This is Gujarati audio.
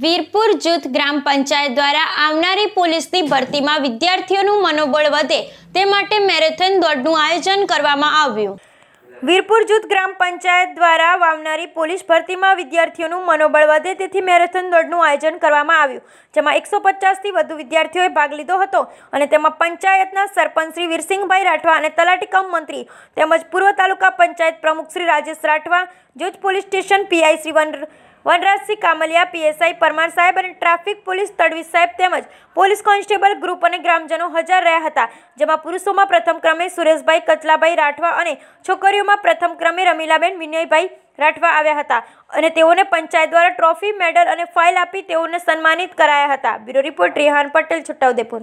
વીરપુર જૂથ ગ્રામ પંચાયત દ્વારા આવનારી પોલીસની ભરતીમાં વિદ્યાર્થીઓનું મનોબળ વધે તે માટે મેરેથોન દોડનું આયોજન કરવામાં આવ્યું વીરપુર જૂથ ગ્રામ પંચાયત દ્વારા વાવનારી પોલીસ ભરતીમાં વિદ્યાર્થીઓનું મનોબળ વધે તેથી મેરેથોન દોડનું આયોજન કરવામાં આવ્યું જેમાં એકસો પચાસથી વધુ વિદ્યાર્થીઓએ ભાગ લીધો હતો અને તેમાં પંચાયતના સરપંચ શ્રી વીરસિંહભાઈ રાઠવા અને તલાટી કમ મંત્રી તેમજ પૂર્વ તાલુકા પંચાયત પ્રમુખ શ્રી રાજેશ રાઠવા જૂથ police station PI Shri Van Vanrajsinh Kamaliya PSI Parmar સાહેબ અને ટ્રાફિક પોલીસ તડવી સાહેબ તેમજ પોલીસ કોન્સ્ટેબલ ગ્રુપ અને ગ્રામજનો હાજર રહ્યા હતા જેમાં પુરુષોમાં પ્રથમ ક્રમે સુરેશભાઈ કચલાભાઈ રાઠવા અને છોકરીઓમાં પ્રથમ ક્રમે રમીલાબેન વિનયભાઈ રાઠવા આવ્યા હતા અને તેઓને પંચાયત દ્વારા ટ્રોફી મેડલ અને ફાઇલ આપી તેઓને સન્માનિત કરાયા હતા બ્યુરો રિપોર્ટ રેહાન પટેલ છોટાઉદેપુર